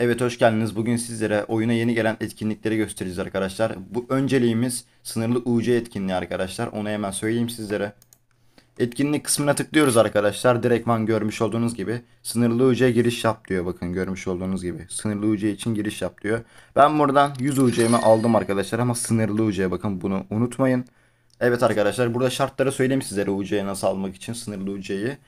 Evet hoş geldiniz. Bugün sizlere oyuna yeni gelen etkinlikleri göstereceğiz arkadaşlar. Bu önceliğimiz sınırlı UC etkinliği arkadaşlar. Onu hemen söyleyeyim sizlere. Etkinlik kısmına tıklıyoruz arkadaşlar. Direktman görmüş olduğunuz gibi sınırlı UC giriş yap diyor. Bakın görmüş olduğunuz gibi sınırlı UC için giriş yap diyor. Ben buradan 100 UC'mi aldım arkadaşlar ama sınırlı UC bakın bunu unutmayın. Evet arkadaşlar burada şartları söyleyeyim sizlere UC'ye nasıl almak için sınırlı UC'yi.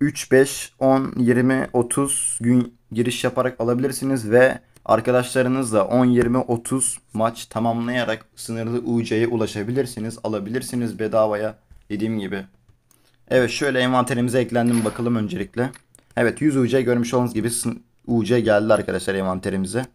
3, 5, 10, 20, 30 gün giriş yaparak alabilirsiniz ve arkadaşlarınızla 10, 20, 30 maç tamamlayarak sınırlı UC'ye ulaşabilirsiniz. Alabilirsiniz bedavaya dediğim gibi. Evet şöyle envanterimize eklendim bakalım öncelikle. Evet 100 UC görmüş olduğunuz gibi UC geldi arkadaşlar envanterimize.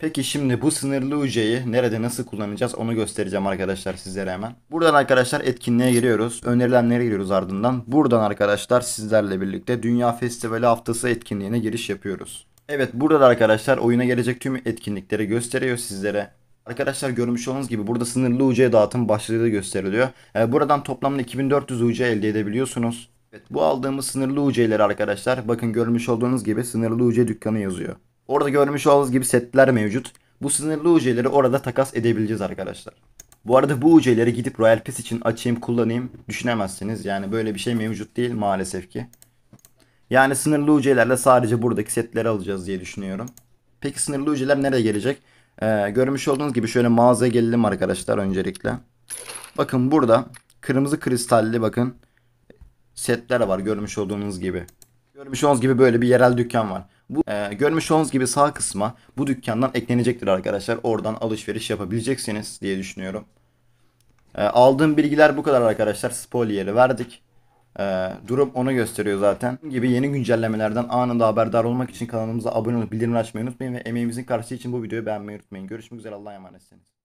Peki şimdi bu sınırlı UC'yi nerede nasıl kullanacağız onu göstereceğim arkadaşlar sizlere hemen. Buradan arkadaşlar etkinliğe giriyoruz. Önerilenlere giriyoruz ardından. Buradan arkadaşlar sizlerle birlikte Dünya Festivali Haftası etkinliğine giriş yapıyoruz. Evet burada da arkadaşlar oyuna gelecek tüm etkinlikleri gösteriyor sizlere. Arkadaşlar görmüş olduğunuz gibi burada sınırlı UC dağıtım başlığı da gösteriliyor. Yani ee, buradan toplamda 2400 UC elde edebiliyorsunuz. Evet, bu aldığımız sınırlı UC'leri arkadaşlar bakın görmüş olduğunuz gibi sınırlı UC dükkanı yazıyor. Orada görmüş olduğunuz gibi setler mevcut. Bu sınırlı UC'leri orada takas edebileceğiz arkadaşlar. Bu arada bu UC'leri gidip Royal Pass için açayım kullanayım düşünemezsiniz. Yani böyle bir şey mevcut değil maalesef ki. Yani sınırlı UC'lerle sadece buradaki setleri alacağız diye düşünüyorum. Peki sınırlı UC'ler nereye gelecek? Ee, görmüş olduğunuz gibi şöyle mağazaya gelelim arkadaşlar öncelikle. Bakın burada kırmızı kristalli bakın setler var görmüş olduğunuz gibi. Görmüş olduğunuz gibi böyle bir yerel dükkan var. Bu e, görmüş olduğunuz gibi sağ kısma bu dükkandan eklenecektir arkadaşlar. Oradan alışveriş yapabileceksiniz diye düşünüyorum. E, aldığım bilgiler bu kadar arkadaşlar. Spoiler'i verdik. E, durum onu gösteriyor zaten. Gibi yeni güncellemelerden anında haberdar olmak için kanalımıza abone olup bildirimleri açmayı unutmayın ve emeğimizin karşılığı için bu videoyu beğenmeyi unutmayın. Görüşmek üzere Allah'a emanetsiniz.